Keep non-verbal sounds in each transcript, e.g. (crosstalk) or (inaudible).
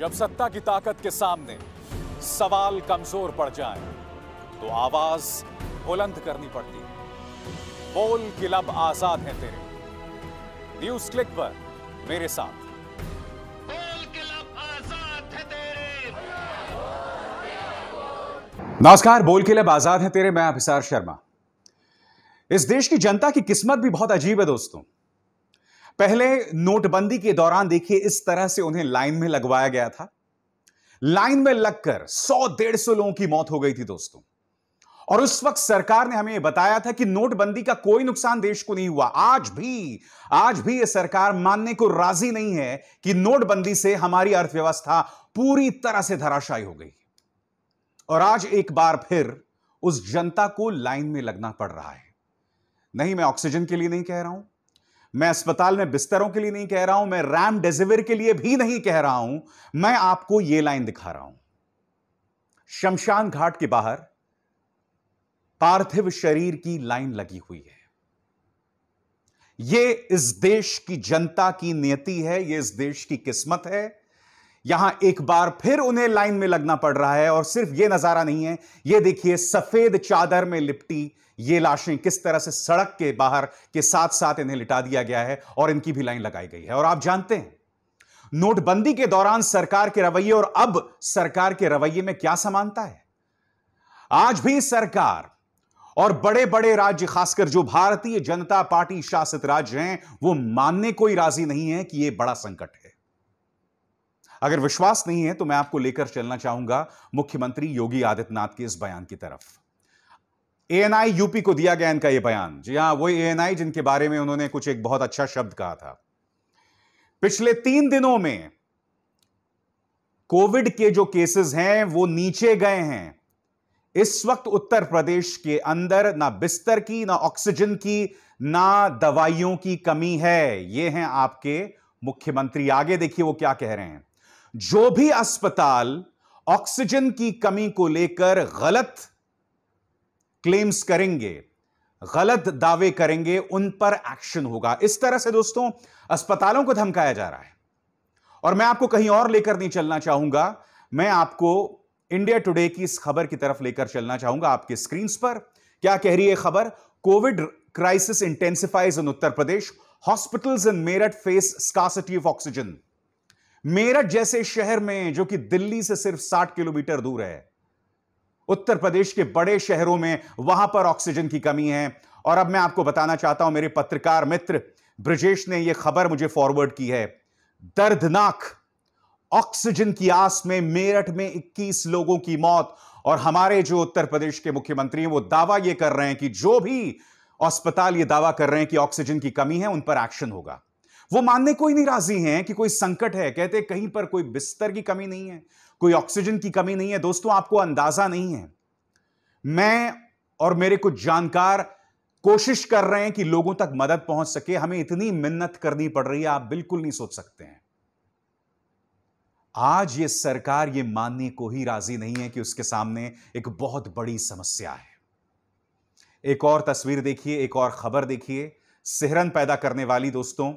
जब सत्ता की ताकत के सामने सवाल कमजोर पड़ जाए तो आवाज बुलंद करनी पड़ती है बोल के लब आजाद है तेरे न्यूज क्लिक पर मेरे साथ नमस्कार बोल के लिए आजाद है तेरे मैं अभिसार शर्मा इस देश की जनता की किस्मत भी बहुत अजीब है दोस्तों पहले नोटबंदी के दौरान देखिए इस तरह से उन्हें लाइन में लगवाया गया था लाइन में लगकर सौ डेढ़ सौ लोगों की मौत हो गई थी दोस्तों और उस वक्त सरकार ने हमें बताया था कि नोटबंदी का कोई नुकसान देश को नहीं हुआ आज भी आज भी यह सरकार मानने को राजी नहीं है कि नोटबंदी से हमारी अर्थव्यवस्था पूरी तरह से धराशायी हो गई और आज एक बार फिर उस जनता को लाइन में लगना पड़ रहा है नहीं मैं ऑक्सीजन के लिए नहीं कह रहा हूं मैं अस्पताल में बिस्तरों के लिए नहीं कह रहा हूं मैं रैम डेजिविर के लिए भी नहीं कह रहा हूं मैं आपको यह लाइन दिखा रहा हूं शमशान घाट के बाहर पार्थिव शरीर की लाइन लगी हुई है यह इस देश की जनता की नियति है यह इस देश की किस्मत है यहां एक बार फिर उन्हें लाइन में लगना पड़ रहा है और सिर्फ यह नजारा नहीं है यह देखिए सफेद चादर में लिपटी ये लाशें किस तरह से सड़क के बाहर के साथ साथ इन्हें लिटा दिया गया है और इनकी भी लाइन लगाई गई है और आप जानते हैं नोटबंदी के दौरान सरकार के रवैये और अब सरकार के रवैये में क्या समानता है आज भी सरकार और बड़े बड़े राज्य खासकर जो भारतीय जनता पार्टी शासित राज्य हैं वो मानने को ही राजी नहीं है कि यह बड़ा संकट है अगर विश्वास नहीं है तो मैं आपको लेकर चलना चाहूंगा मुख्यमंत्री योगी आदित्यनाथ के इस बयान की तरफ एएनआई यूपी को दिया गया इनका यह बयान जी हां वही एएनआई जिनके बारे में उन्होंने कुछ एक बहुत अच्छा शब्द कहा था पिछले तीन दिनों में कोविड के जो केसेस हैं वो नीचे गए हैं इस वक्त उत्तर प्रदेश के अंदर ना बिस्तर की ना ऑक्सीजन की ना दवाइयों की कमी है ये हैं आपके मुख्यमंत्री आगे देखिए वो क्या कह रहे हैं जो भी अस्पताल ऑक्सीजन की कमी को लेकर गलत क्लेम्स करेंगे गलत दावे करेंगे उन पर एक्शन होगा इस तरह से दोस्तों अस्पतालों को धमकाया जा रहा है और मैं आपको कहीं और लेकर नहीं चलना चाहूंगा मैं आपको इंडिया टुडे की इस खबर की तरफ लेकर चलना चाहूंगा आपके स्क्रीन पर क्या कह रही है खबर covid crisis intensifies in Uttar Pradesh hospitals in Meerut face scarcity of oxygen Meerut जैसे शहर में जो कि दिल्ली से सिर्फ 60 किलोमीटर दूर है उत्तर प्रदेश के बड़े शहरों में वहां पर ऑक्सीजन की कमी है और अब मैं आपको बताना चाहता हूं मेरे पत्रकार मित्र ब्रजेश ने यह खबर मुझे फॉरवर्ड की है दर्दनाक ऑक्सीजन की आस में मेरठ में 21 लोगों की मौत और हमारे जो उत्तर प्रदेश के मुख्यमंत्री हैं वो दावा यह कर रहे हैं कि जो भी अस्पताल ये दावा कर रहे हैं कि ऑक्सीजन की कमी है उन पर एक्शन होगा वो मानने को ही नहीं राजी हैं कि कोई संकट है कहते कहीं पर कोई बिस्तर की कमी नहीं है कोई ऑक्सीजन की कमी नहीं है दोस्तों आपको अंदाजा नहीं है मैं और मेरे कुछ जानकार कोशिश कर रहे हैं कि लोगों तक मदद पहुंच सके हमें इतनी मिन्नत करनी पड़ रही है आप बिल्कुल नहीं सोच सकते हैं आज ये सरकार ये मानने को ही राजी नहीं है कि उसके सामने एक बहुत बड़ी समस्या है एक और तस्वीर देखिए एक और खबर देखिए सिहरन पैदा करने वाली दोस्तों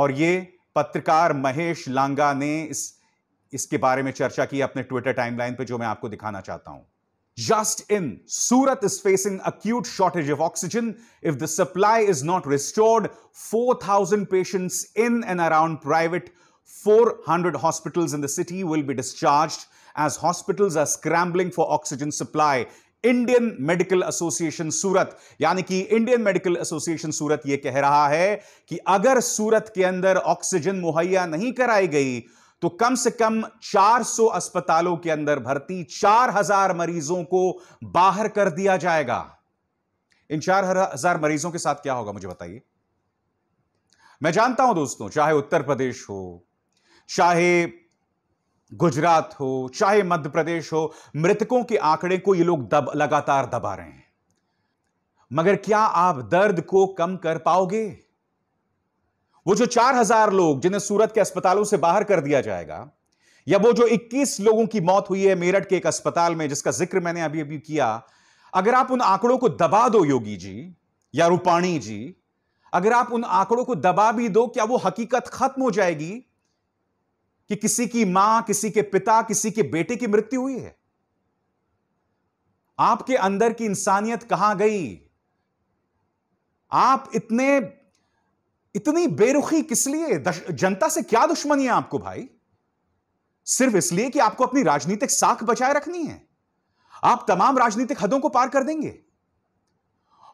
और ये पत्रकार महेश लांगा ने इस इसके बारे में चर्चा की अपने ट्विटर टाइमलाइन पर जो मैं आपको दिखाना चाहता हूं just in Surat is facing acute shortage of oxygen if the supply is not restored 4,000 thousand patients in and around private 400 hundred hospitals in दिटी will be discharge as hospital are scrambling for oxygen supply Indian medical association Surat यानी कि Indian medical association सूरत यह कह रहा है कि अगर सूरत के अंदर ऑक्सीजन मुहैया नहीं कराई गई तो कम से कम 400 अस्पतालों के अंदर भर्ती 4000 मरीजों को बाहर कर दिया जाएगा इन 4000 मरीजों के साथ क्या होगा मुझे बताइए मैं जानता हूं दोस्तों चाहे उत्तर प्रदेश हो चाहे गुजरात हो चाहे मध्य प्रदेश हो मृतकों के आंकड़े को ये लोग दब लगातार दबा रहे हैं मगर क्या आप दर्द को कम कर पाओगे वो जो चार हजार लोग जिन्हें सूरत के अस्पतालों से बाहर कर दिया जाएगा या वो जो 21 लोगों की मौत हुई है मेरठ के एक अस्पताल में जिसका जिक्र मैंने अभी अभी किया अगर आप उन आंकड़ों को दबा दो योगी जी या रूपाणी जी अगर आप उन आंकड़ों को दबा भी दो क्या वो हकीकत खत्म हो जाएगी कि किसी की मां किसी के पिता किसी के बेटे की मृत्यु हुई है आपके अंदर की इंसानियत कहां गई आप इतने इतनी बेरुखी किस लिए जनता से क्या दुश्मनी है आपको भाई सिर्फ इसलिए कि आपको अपनी राजनीतिक साख बचाए रखनी है आप तमाम राजनीतिक हदों को पार कर देंगे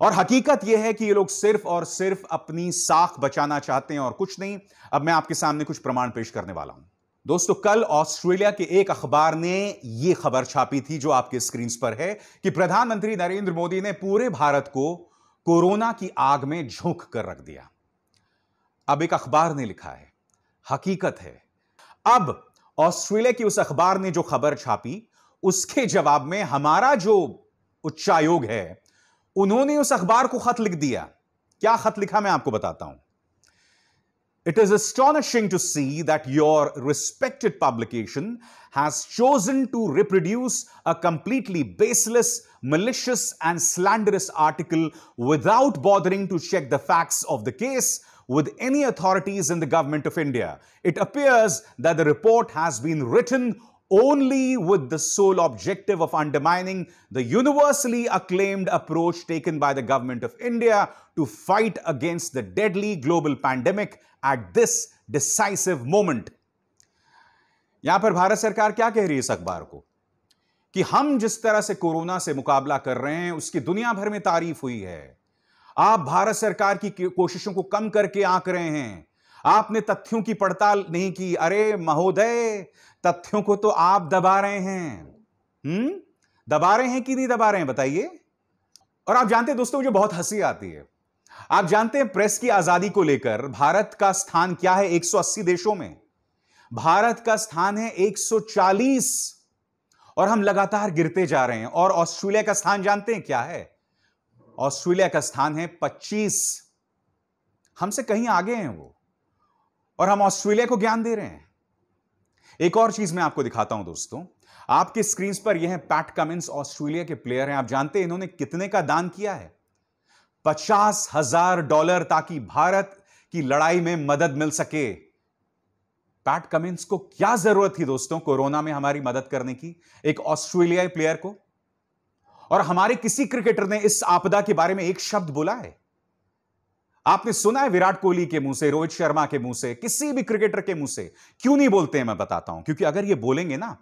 और हकीकत यह है कि ये लोग सिर्फ और सिर्फ अपनी साख बचाना चाहते हैं और कुछ नहीं अब मैं आपके सामने कुछ प्रमाण पेश करने वाला हूं दोस्तों कल ऑस्ट्रेलिया के एक अखबार ने यह खबर छापी थी जो आपके स्क्रीन पर है कि प्रधानमंत्री नरेंद्र मोदी ने पूरे भारत को कोरोना की आग में झोंक कर रख दिया अब एक अखबार ने लिखा है हकीकत है अब ऑस्ट्रेलिया की उस अखबार ने जो खबर छापी उसके जवाब में हमारा जो उच्चायोग है उन्होंने उस अखबार को खत लिख दिया क्या खत लिखा मैं आपको बताता हूं it is astonishing to see that your respected publication has chosen to reproduce a completely baseless malicious and slanderous article without bothering to check the facts of the case with any authorities in the government of India. It appears that the report has been written only with the sole objective of undermining the universally acclaimed approach taken by the government of India to fight against the deadly global pandemic at this decisive moment. यहां पर भारत सरकार क्या कह रही है इस अखबार को कि हम जिस तरह से कोरोना से मुकाबला कर रहे हैं उसकी दुनिया भर में तारीफ हुई है आप भारत सरकार की कोशिशों को कम करके आंक रहे हैं आपने तथ्यों की पड़ताल नहीं की अरे महोदय तथ्यों को तो आप दबा रहे हैं हम्म दबा रहे हैं कि नहीं दबा रहे हैं बताइए और आप जानते हैं दोस्तों मुझे बहुत हंसी आती है आप जानते हैं प्रेस की आजादी को लेकर भारत का स्थान क्या है 180 देशों में भारत का स्थान है 140 और हम लगातार गिरते जा रहे हैं और ऑस्ट्रेलिया का स्थान जानते हैं क्या है ऑस्ट्रेलिया का स्थान है 25 हमसे कहीं आगे हैं वो और हम ऑस्ट्रेलिया को ज्ञान दे रहे हैं एक और चीज मैं आपको दिखाता हूं दोस्तों आपके स्क्रीन पर यह है पैट कमिंस ऑस्ट्रेलिया के प्लेयर हैं आप जानते हैं इन्होंने कितने का दान किया है पचास हजार डॉलर ताकि भारत की लड़ाई में मदद मिल सके पैट कमिंस को क्या जरूरत थी दोस्तों कोरोना में हमारी मदद करने की एक ऑस्ट्रेलियाई प्लेयर को और हमारे किसी क्रिकेटर ने इस आपदा के बारे में एक शब्द बोला है आपने सुना है विराट कोहली के मुंह से रोहित शर्मा के मुंह से किसी भी क्रिकेटर के मुंह से क्यों नहीं बोलते हैं मैं बताता हूं क्योंकि अगर ये बोलेंगे ना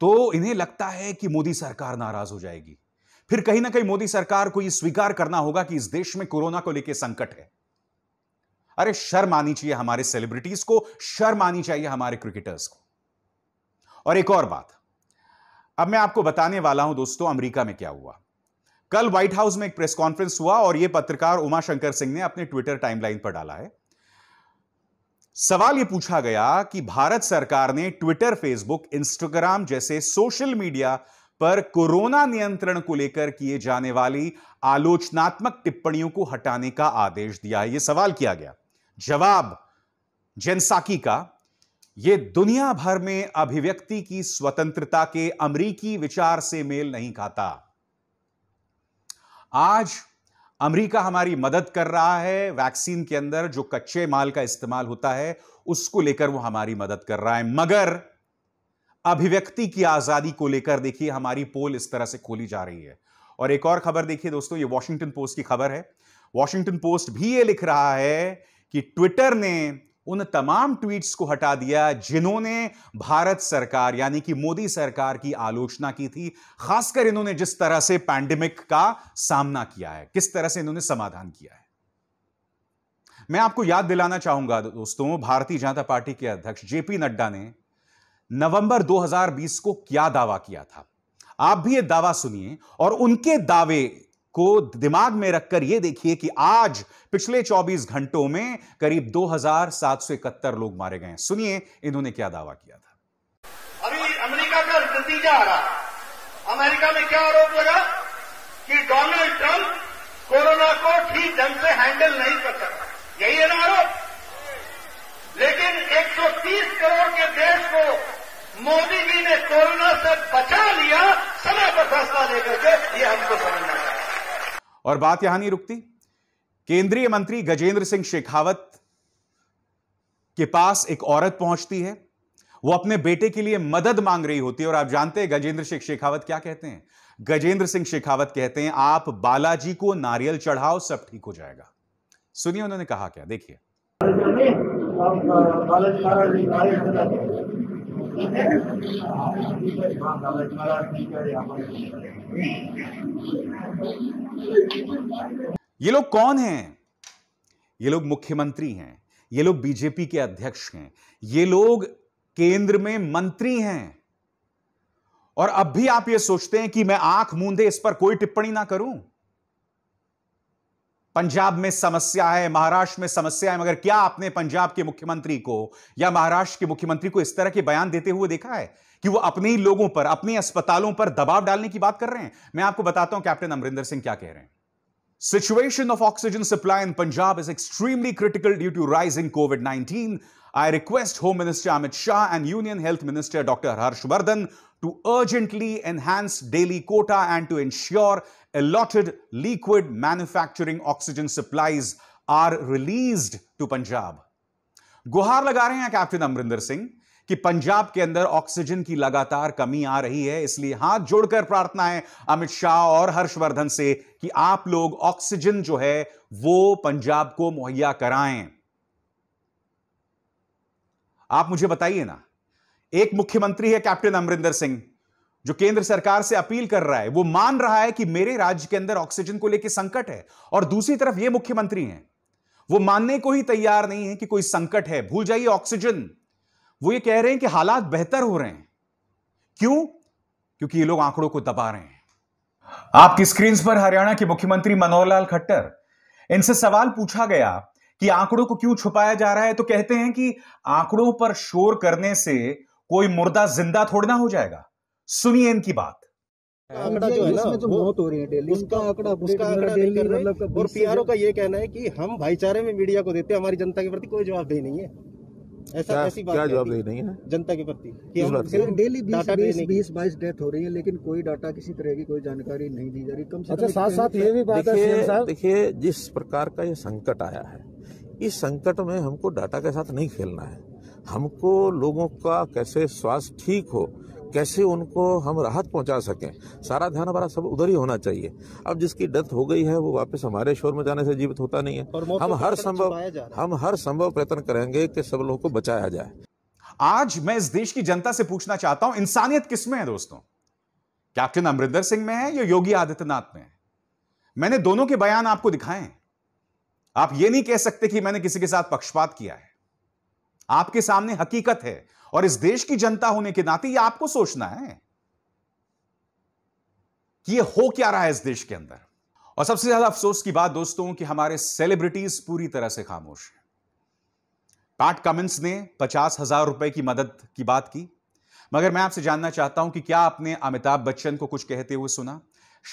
तो इन्हें लगता है कि मोदी सरकार नाराज हो जाएगी फिर कहीं ना कहीं मोदी सरकार को यह स्वीकार करना होगा कि इस देश में कोरोना को लेकर संकट है अरे शर्म आनी चाहिए हमारे सेलिब्रिटीज को शर्म आनी चाहिए हमारे क्रिकेटर्स को और एक और बात अब मैं आपको बताने वाला हूं दोस्तों अमेरिका में क्या हुआ कल व्हाइट हाउस में एक प्रेस कॉन्फ्रेंस हुआ और यह पत्रकार उमा शंकर सिंह ने अपने ट्विटर टाइमलाइन पर डाला है सवाल यह पूछा गया कि भारत सरकार ने ट्विटर फेसबुक इंस्टाग्राम जैसे सोशल मीडिया पर कोरोना नियंत्रण को लेकर किए जाने वाली आलोचनात्मक टिप्पणियों को हटाने का आदेश दिया है यह सवाल किया गया जवाब जेनसाकी का ये दुनिया भर में अभिव्यक्ति की स्वतंत्रता के अमरीकी विचार से मेल नहीं खाता आज अमेरिका हमारी मदद कर रहा है वैक्सीन के अंदर जो कच्चे माल का इस्तेमाल होता है उसको लेकर वो हमारी मदद कर रहा है मगर अभिव्यक्ति की आजादी को लेकर देखिए हमारी पोल इस तरह से खोली जा रही है और एक और खबर देखिए दोस्तों ये वॉशिंगटन पोस्ट की खबर है वॉशिंगटन पोस्ट भी ये लिख रहा है कि ट्विटर ने उन तमाम ट्वीट्स को हटा दिया जिन्होंने भारत सरकार यानी कि मोदी सरकार की आलोचना की थी खासकर इन्होंने जिस तरह से पैंडेमिक का सामना किया है किस तरह से इन्होंने समाधान किया है मैं आपको याद दिलाना चाहूंगा दोस्तों भारतीय जनता पार्टी के अध्यक्ष जेपी नड्डा ने नवंबर 2020 को क्या दावा किया था आप भी यह दावा सुनिए और उनके दावे को दिमाग में रखकर यह देखिए कि आज पिछले 24 घंटों में करीब 2,771 लोग मारे गए सुनिए इन्होंने क्या दावा किया था अभी अमेरिका का नतीजा आ रहा अमेरिका में क्या आरोप लगा कि डोनाल्ड ट्रंप कोरोना को ठीक ढंग से हैंडल नहीं कर सकता यही है ना आरोप लेकिन 130 करोड़ के देश को मोदी जी ने कोरोना से बचा लिया समय पर फैसला लेकर के ये हमको समझना और बात यहां नहीं रुकती केंद्रीय मंत्री गजेंद्र सिंह शेखावत के पास एक औरत पहुंचती है वो अपने बेटे के लिए मदद मांग रही होती है और आप जानते हैं गजेंद्र सिंह शेखावत क्या कहते हैं गजेंद्र सिंह शेखावत कहते हैं आप बालाजी को नारियल चढ़ाओ सब ठीक हो जाएगा सुनिए उन्होंने कहा क्या देखिए बालाजी ये लोग कौन हैं ये लोग मुख्यमंत्री हैं ये लोग बीजेपी के अध्यक्ष हैं ये लोग केंद्र में मंत्री हैं और अब भी आप ये सोचते हैं कि मैं आंख मूंदे इस पर कोई टिप्पणी ना करूं पंजाब में समस्या है महाराष्ट्र में समस्या है मगर क्या आपने पंजाब के मुख्यमंत्री को या महाराष्ट्र के मुख्यमंत्री को इस तरह के बयान देते हुए देखा है कि वो अपने ही लोगों पर अपने अस्पतालों पर दबाव डालने की बात कर रहे हैं मैं आपको बताता हूं कैप्टन अमरिंदर सिंह क्या कह रहे हैं situation of oxygen supply in Punjab is extremely critical due to rise rising covid nineteen I request home minister Amit Shah and union health minister doctor Harshvardhan to urgently enhance daily quota and to ensure allotted liquid manufacturing oxygen supplies are released to Punjab. गुहार लगा रहे हैं captain Amarinder Singh कि पंजाब के अंदर oxygen की लगातार कमी आ रही है इसलिए हाथ जोड़कर प्रार्थना है अमित शाह और हर्षवर्धन से कि आप लोग ऑक्सीजन जो है वो पंजाब को मुहैया कराएं आप मुझे बताइए ना एक मुख्यमंत्री है कैप्टन अमरिंदर सिंह जो केंद्र सरकार से अपील कर रहा है वो मान रहा है कि मेरे राज्य के अंदर ऑक्सीजन को लेकर संकट है और दूसरी तरफ ये मुख्यमंत्री हैं वो मानने को ही तैयार नहीं है कि कोई संकट है भूल जाइए ऑक्सीजन वो ये कह रहे हैं कि हालात बेहतर हो रहे हैं क्यों क्योंकि ये लोग आंकड़ों को दबा रहे हैं आपकी स्क्रीन पर हरियाणा के मुख्यमंत्री मनोहर लाल खट्टर इनसे सवाल पूछा गया कि आंकड़ों को क्यों छुपाया जा रहा है तो कहते हैं कि आंकड़ों पर शोर करने से कोई मुर्दा जिंदा थोड़ना हो जाएगा सुनिए इनकी बात हाँ, हाँ, आंकड़ा जो है ना जो मौत हो रही है डेली उसका आंकड़ा उसका आंकड़ा डेली मतलब और पीआरओ का ये कहना है कि हम भाईचारे में मीडिया को देते हमारी जनता के प्रति कोई नहीं है ऐसा ऐसी बात क्या नहीं है जनता के प्रति डेली बीस बीस बाईस डेथ हो रही है लेकिन कोई डाटा किसी तरह की कोई जानकारी नहीं दी जा रही कम से अच्छा, साथ साथ ये भी बात है देखिए जिस प्रकार का ये संकट आया है इस संकट में हमको डाटा के साथ नहीं खेलना है हमको लोगों का कैसे स्वास्थ्य ठीक हो कैसे उनको हम राहत पहुंचा सकें सारा ध्यान हमारा सब उधर ही होना चाहिए अब जिसकी डेथ हो गई है वो वापस हमारे शोर में जाने से जीवित होता नहीं है हम हर संभव हम हर संभव प्रयत्न करेंगे कि सब लोगों को बचाया जाए आज मैं इस देश की जनता से पूछना चाहता हूं इंसानियत किसमें है दोस्तों कैप्टन अमरिंदर सिंह में है या योगी आदित्यनाथ में है मैंने दोनों के बयान आपको दिखाए आप ये नहीं कह सकते कि मैंने किसी के साथ पक्षपात किया है आपके सामने हकीकत है और इस देश की जनता होने के नाते ये आपको सोचना है कि ये हो क्या रहा है इस देश के अंदर और सबसे ज्यादा अफसोस की बात दोस्तों कि हमारे सेलिब्रिटीज पूरी तरह से खामोश हैं पैट कमिंस ने पचास हजार रुपए की मदद की बात की मगर मैं आपसे जानना चाहता हूं कि क्या आपने अमिताभ बच्चन को कुछ कहते हुए सुना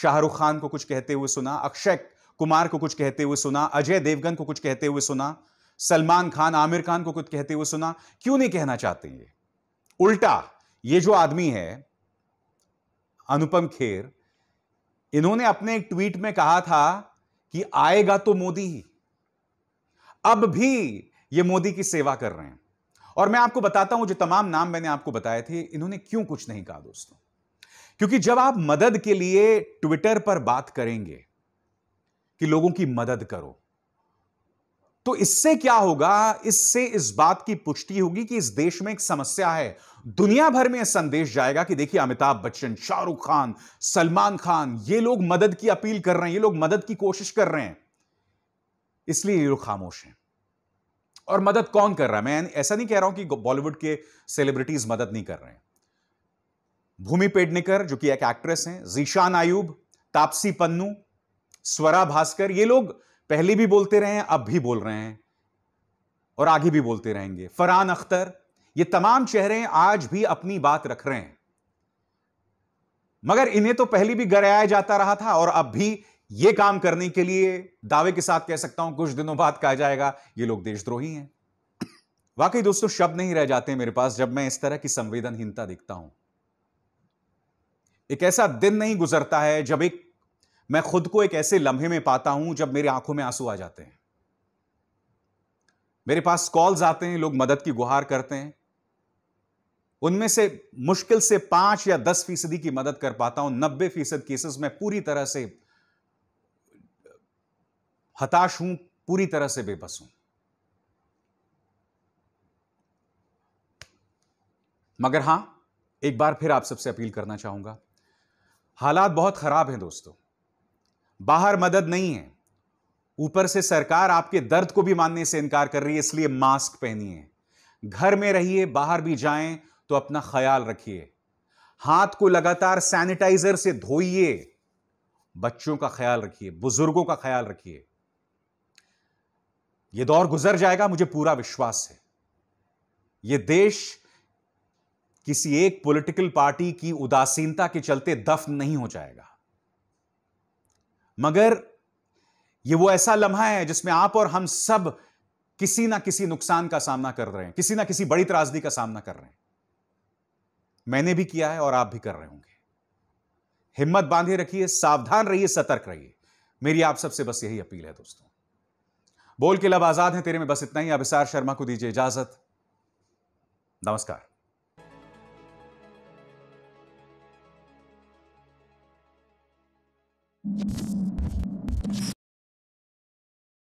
शाहरुख खान को कुछ कहते हुए सुना अक्षय कुमार को कुछ कहते हुए सुना अजय देवगन को कुछ कहते हुए सुना सलमान खान आमिर खान को कुछ कहते हुए सुना क्यों नहीं कहना चाहते ये उल्टा ये जो आदमी है अनुपम खेर इन्होंने अपने एक ट्वीट में कहा था कि आएगा तो मोदी ही अब भी ये मोदी की सेवा कर रहे हैं और मैं आपको बताता हूं जो तमाम नाम मैंने आपको बताए थे इन्होंने क्यों कुछ नहीं कहा दोस्तों क्योंकि जब आप मदद के लिए ट्विटर पर बात करेंगे कि लोगों की मदद करो तो इससे क्या होगा इससे इस बात की पुष्टि होगी कि इस देश में एक समस्या है दुनिया भर में यह संदेश जाएगा कि देखिए अमिताभ बच्चन शाहरुख खान सलमान खान ये लोग मदद की अपील कर रहे हैं ये लोग मदद की कोशिश कर रहे हैं इसलिए ये लोग खामोश हैं और मदद कौन कर रहा है मैं ऐसा नहीं कह रहा हूं कि बॉलीवुड के सेलिब्रिटीज मदद नहीं कर रहे हैं भूमि पेडनेकर जो कि एक एक्ट्रेस हैं जीशान आयूब तापसी पन्नू स्वरा भास्कर ये लोग पहले भी बोलते रहे हैं अब भी बोल रहे हैं और आगे भी बोलते रहेंगे फरहान अख्तर ये तमाम चेहरे आज भी अपनी बात रख रहे हैं मगर इन्हें तो पहले भी गराया जाता रहा था और अब भी ये काम करने के लिए दावे के साथ कह सकता हूं कुछ दिनों बाद कहा जाएगा ये लोग देशद्रोही हैं (coughs) वाकई दोस्तों शब्द नहीं रह जाते मेरे पास जब मैं इस तरह की संवेदनहीनता देखता हूं एक ऐसा दिन नहीं गुजरता है जब एक मैं खुद को एक ऐसे लम्हे में पाता हूं जब मेरी आंखों में आंसू आ जाते हैं मेरे पास कॉल्स आते हैं लोग मदद की गुहार करते हैं उनमें से मुश्किल से पांच या दस फीसदी की मदद कर पाता हूं नब्बे फीसद केसेस में पूरी तरह से हताश हूं पूरी तरह से बेबस हूं मगर हां एक बार फिर आप सबसे अपील करना चाहूंगा हालात बहुत खराब हैं दोस्तों बाहर मदद नहीं है ऊपर से सरकार आपके दर्द को भी मानने से इनकार कर रही है इसलिए मास्क पहनिए घर में रहिए बाहर भी जाएं तो अपना ख्याल रखिए हाथ को लगातार सैनिटाइजर से धोइए बच्चों का ख्याल रखिए बुजुर्गों का ख्याल रखिए यह दौर गुजर जाएगा मुझे पूरा विश्वास है यह देश किसी एक पॉलिटिकल पार्टी की उदासीनता के चलते दफ्न नहीं हो जाएगा मगर ये वो ऐसा लम्हा है जिसमें आप और हम सब किसी ना किसी नुकसान का सामना कर रहे हैं किसी ना किसी बड़ी त्रासदी का सामना कर रहे हैं मैंने भी किया है और आप भी कर रहे होंगे हिम्मत बांधे रखिए सावधान रहिए सतर्क रहिए मेरी आप सबसे बस यही अपील है दोस्तों बोल के लब आजाद है तेरे में बस इतना ही अभिसार शर्मा को दीजिए इजाजत नमस्कार you